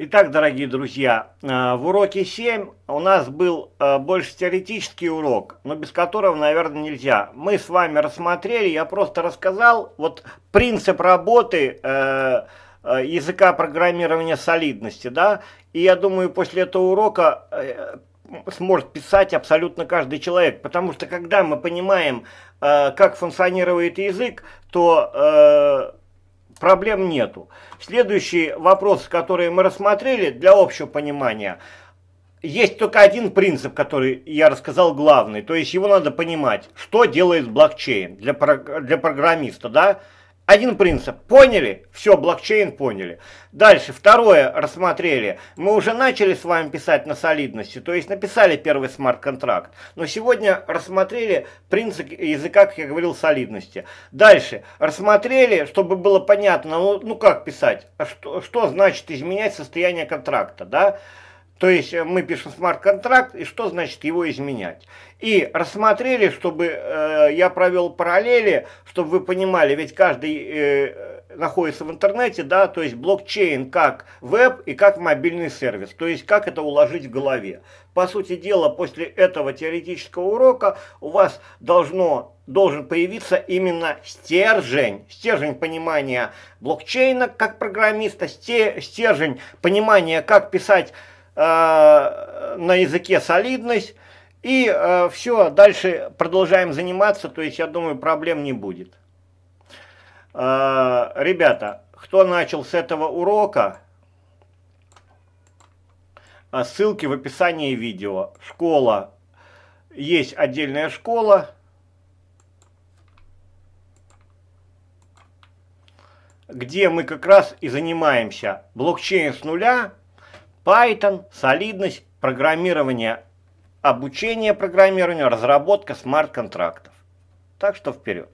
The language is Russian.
Итак, дорогие друзья, э, в уроке 7 у нас был э, больше теоретический урок, но без которого, наверное, нельзя. Мы с вами рассмотрели, я просто рассказал вот принцип работы э, языка программирования солидности, да, и я думаю, после этого урока сможет писать абсолютно каждый человек, потому что когда мы понимаем, как функционирует язык, то проблем нету. Следующий вопрос, который мы рассмотрели для общего понимания. Есть только один принцип, который я рассказал главный, то есть его надо понимать, что делает блокчейн для, для программиста, да, один принцип. Поняли? Все, блокчейн поняли. Дальше, второе рассмотрели. Мы уже начали с вами писать на солидности, то есть написали первый смарт-контракт. Но сегодня рассмотрели принцип языка, как я говорил, солидности. Дальше, рассмотрели, чтобы было понятно, ну, ну как писать, а что, что значит изменять состояние контракта, да? То есть э, мы пишем смарт-контракт, и что значит его изменять? И рассмотрели, чтобы э, я провел параллели, чтобы вы понимали, ведь каждый э, находится в интернете, да, то есть блокчейн как веб и как мобильный сервис, то есть как это уложить в голове. По сути дела, после этого теоретического урока у вас должно должен появиться именно стержень, стержень понимания блокчейна как программиста, стержень понимания, как писать Э, на языке солидность. И э, все, дальше продолжаем заниматься, то есть я думаю, проблем не будет. Э, ребята, кто начал с этого урока, э, ссылки в описании видео. Школа, есть отдельная школа, где мы как раз и занимаемся блокчейн с нуля, Python, солидность, программирование, обучение программированию, разработка смарт-контрактов. Так что вперед!